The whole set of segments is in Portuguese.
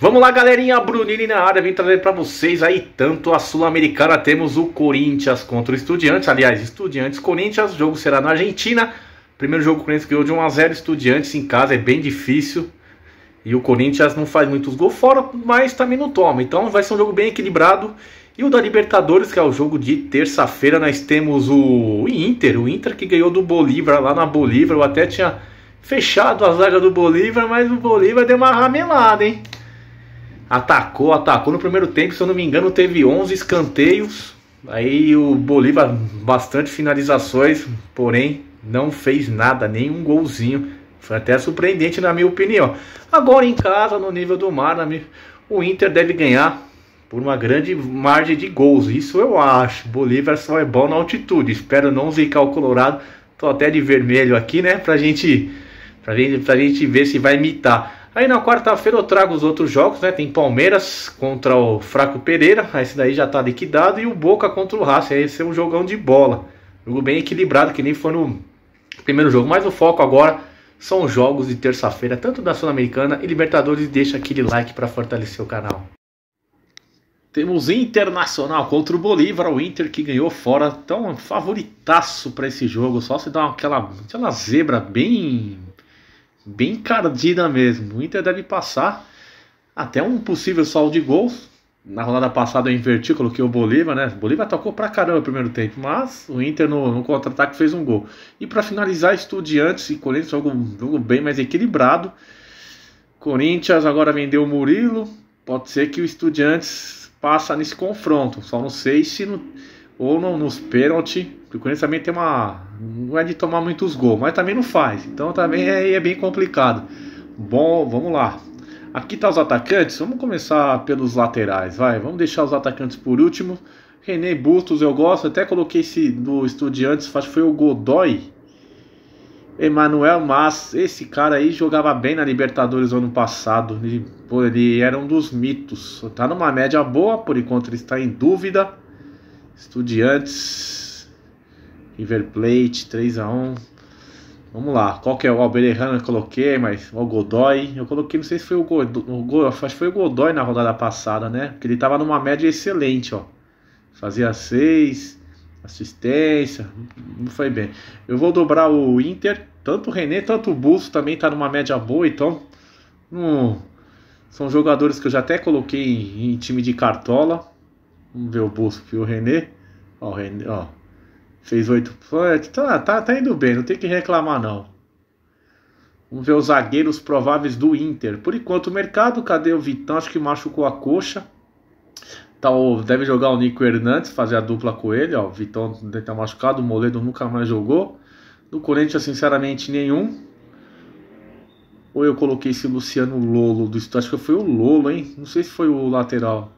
Vamos lá, galerinha. Brunini na área. Vim trazer para vocês aí tanto a Sul-Americana. Temos o Corinthians contra o Estudiantes. Aliás, Estudiantes Corinthians. O jogo será na Argentina. Primeiro jogo, o Corinthians ganhou de 1x0. Estudiantes em casa é bem difícil. E o Corinthians não faz muitos gols fora, mas também não toma. Então vai ser um jogo bem equilibrado. E o da Libertadores, que é o jogo de terça-feira, nós temos o Inter. O Inter que ganhou do Bolívar lá na Bolívar. Eu até tinha fechado a zaga do Bolívar, mas o Bolívar deu uma ramelada, hein? atacou, atacou. No primeiro tempo, se eu não me engano, teve 11 escanteios. Aí o Bolívar, bastante finalizações, porém não fez nada, nenhum golzinho. Foi até surpreendente, na minha opinião. Agora em casa, no nível do mar, o Inter deve ganhar por uma grande margem de gols. Isso eu acho. Bolívar só é bom na altitude. Espero não zicar o Colorado. Tô até de vermelho aqui, né? Pra gente, pra gente, pra gente ver se vai imitar. Aí na quarta-feira eu trago os outros jogos, né? Tem Palmeiras contra o Fraco Pereira, esse daí já tá liquidado, e o Boca contra o Racing, esse é um jogão de bola. Jogo bem equilibrado, que nem foi no primeiro jogo, mas o foco agora são os jogos de terça-feira, tanto da Sul-Americana e Libertadores, deixa aquele like para fortalecer o canal. Temos Internacional contra o Bolívar, o Inter que ganhou fora, tão favoritaço para esse jogo, só se dá aquela, aquela zebra bem bem cardida mesmo. O Inter deve passar até um possível saldo de gols. Na rodada passada eu inverti, coloquei o Bolívar, né? O Bolívar tocou pra caramba no primeiro tempo, mas o Inter no, no contra-ataque fez um gol. E para finalizar, Estudiantes e Corinthians, jogo, jogo bem mais equilibrado. Corinthians agora vendeu o Murilo. Pode ser que o Estudiantes passa nesse confronto. Só não sei se no, ou no, nos pênaltis, porque o Corinthians também tem uma. não é de tomar muitos gols, mas também não faz. Então também é, é bem complicado. Bom, vamos lá. Aqui tá os atacantes, vamos começar pelos laterais, vai. Vamos deixar os atacantes por último. René Bustos eu gosto, até coloquei esse do Estudiantes, acho que foi o Godoy. Emanuel Mas, esse cara aí jogava bem na Libertadores ano passado. Ele, pô, ele era um dos mitos. Tá numa média boa, por enquanto ele está em dúvida. Estudiantes, River Plate, 3x1. Vamos lá, qual que é o Albererrano eu coloquei, mas o Godoy, eu coloquei, não sei se foi o Godoy, o Godoy, acho que foi o Godoy na rodada passada, né? Porque ele tava numa média excelente, ó. Fazia 6, assistência, não foi bem. Eu vou dobrar o Inter, tanto o René, tanto o Busto também tá numa média boa, então hum, são jogadores que eu já até coloquei em, em time de cartola. Vamos ver o Busco e o René. Ó, o René, ó. Fez oito pontos, Tá, tá, tá indo bem, não tem que reclamar não. Vamos ver os zagueiros prováveis do Inter. Por enquanto, o mercado, cadê o Vitão? Acho que machucou a coxa. Tá, ó, deve jogar o Nico Hernandes, fazer a dupla com ele. Ó, o Vitão tá machucado, o Moledo nunca mais jogou. No Corinthians, sinceramente, nenhum. Ou eu coloquei esse Luciano Lolo do Acho que foi o Lolo, hein? Não sei se foi o lateral.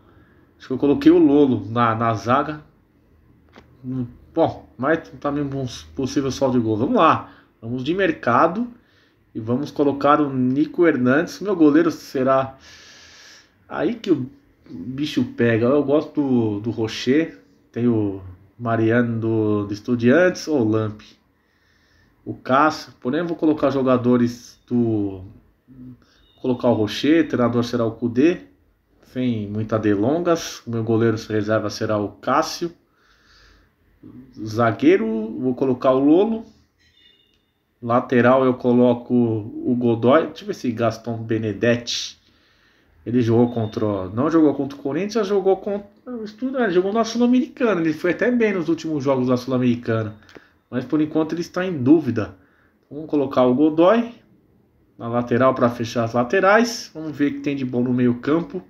Acho que eu coloquei o Lolo na, na zaga. Hum, bom, mas também tá um possível sol de gol. Vamos lá. Vamos de mercado. E vamos colocar o Nico Hernandes. Meu goleiro será. Aí que o bicho pega. Eu gosto do, do Rocher. Tem o Mariano do, do Estudiantes ou Lamp. O Cássio. Porém, vou colocar jogadores do. colocar o Rocher. O treinador será o Kudê. Sem muitas delongas, meu goleiro reserva será o Cássio. Zagueiro, vou colocar o Lolo. Lateral eu coloco o Godoy. Deixa eu ver se Gaston Benedetti. Ele jogou contra. Não jogou contra o Corinthians, jogou contra. Ele né? jogou na Sul-Americana. Ele foi até bem nos últimos jogos da Sul-Americana. Mas por enquanto ele está em dúvida. Vamos colocar o Godoy na lateral para fechar as laterais. Vamos ver o que tem de bom no meio-campo.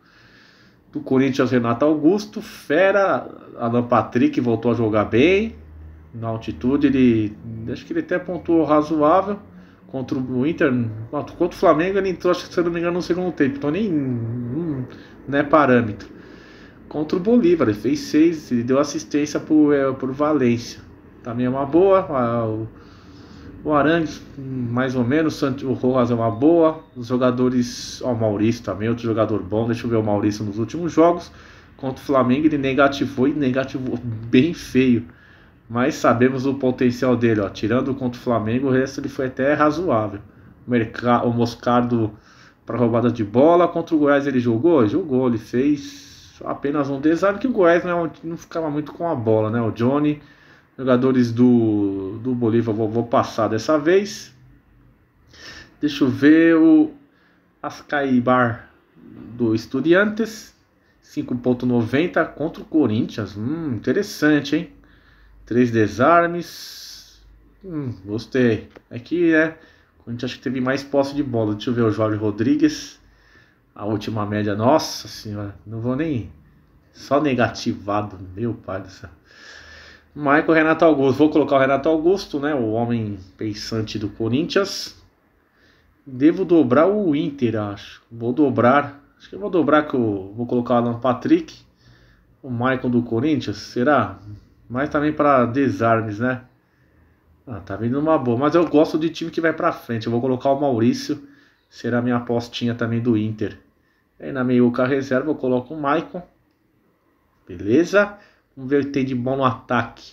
Do Corinthians, Renato Augusto. Fera, Alan Patrick voltou a jogar bem. Na altitude, ele. Acho que ele até pontuou razoável. Contra o Inter. Contra o Flamengo, ele entrou, acho que se eu não me engano, no segundo tempo. Então nem. Hum, não é parâmetro. Contra o Bolívar, ele fez seis. Ele deu assistência por eh, é, Valência. Também é uma boa. A, o, o Arangues, mais ou menos. O Rojas é uma boa. Os jogadores. Ó, o Maurício também, outro jogador bom. Deixa eu ver o Maurício nos últimos jogos. Contra o Flamengo, ele negativou e negativou bem feio. Mas sabemos o potencial dele, ó. Tirando contra o Flamengo, o resto ele foi até razoável. O, Merca... o Moscardo para roubada de bola. Contra o Goiás ele jogou? Jogou, ele fez apenas um desarme que o Goiás não, é não ficava muito com a bola, né? O Johnny Jogadores do, do Bolívar, vou, vou passar dessa vez. Deixa eu ver o Ascaibar do Estudiantes. 5.90 contra o Corinthians. Hum, interessante, hein? Três desarmes. Hum, gostei. Aqui, é né? O Corinthians acho que teve mais posse de bola. Deixa eu ver o Jorge Rodrigues. A última média, nossa senhora. Não vou nem. Só negativado, meu pai do céu. Michael Renato Augusto. Vou colocar o Renato Augusto, né? O homem pensante do Corinthians. Devo dobrar o Inter, acho. Vou dobrar. Acho que eu vou dobrar que eu vou colocar o Alan Patrick. O Michael do Corinthians, será? Mas também tá para desarmes, né? Ah, tá vindo uma boa. Mas eu gosto de time que vai para frente. Eu vou colocar o Maurício. Será minha apostinha também do Inter. Aí na meiuca reserva eu coloco o Maicon. Beleza? ver que tem de bom no ataque.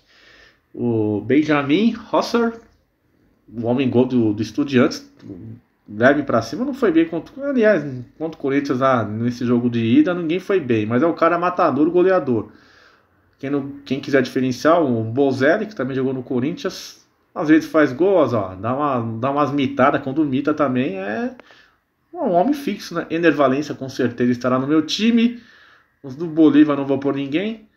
O Benjamin Rosser, o homem gol do, do Estudiantes, leve para cima, não foi bem contra. Aliás, contra o Corinthians ah, nesse jogo de ida, ninguém foi bem, mas é o cara matador, goleador. Quem, não, quem quiser diferenciar, o Bozelli, que também jogou no Corinthians, às vezes faz gols, ó, dá, uma, dá umas mitadas, quando mita também é um homem fixo, né? Enervalência com certeza estará no meu time. Os do Bolívar não vou por ninguém.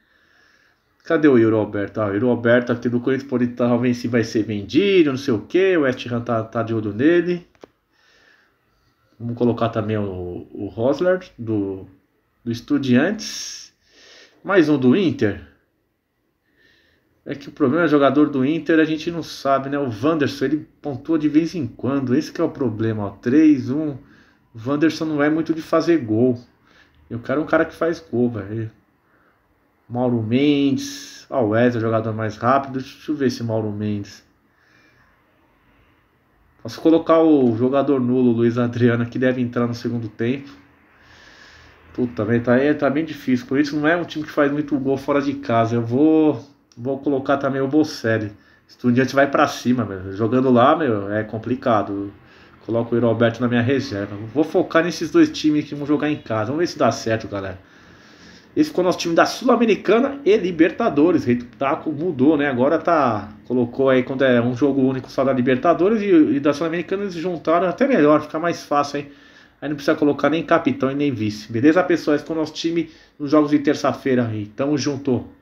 Cadê o Euro Alberto? Ah, o Euro Alberto aqui do Corinthians pode tá, talvez se vai ser vendido, não sei o que. O West Ham tá, tá de olho nele. Vamos colocar também o, o Rosler do, do Estudiantes. Mais um do Inter. É que o problema é jogador do Inter, a gente não sabe, né? O Wanderson, ele pontua de vez em quando. Esse que é o problema, ó. 3, 1. O Wanderson não é muito de fazer gol. Eu quero um cara que faz gol, velho. Mauro Mendes. Ó, o Wesley é o jogador mais rápido. Deixa eu ver se Mauro Mendes. Posso colocar o jogador nulo, Luiz Adriano, que deve entrar no segundo tempo. Puta, velho, tá, é, tá bem difícil. Por isso não é um time que faz muito gol fora de casa. Eu vou, vou colocar também o Bocelli. Estudiante vai para cima, velho. Jogando lá, meu, é complicado. Coloco o Roberto na minha reserva. Vou focar nesses dois times que vão jogar em casa. Vamos ver se dá certo, galera. Esse ficou nosso time da Sul-Americana e Libertadores. Rei Taco mudou, né? Agora tá. Colocou aí quando é um jogo único só da Libertadores e, e da Sul-Americana eles juntaram até melhor, fica mais fácil, hein? Aí não precisa colocar nem capitão e nem vice. Beleza, pessoal? Esse foi o nosso time nos jogos de terça-feira aí. Tamo junto.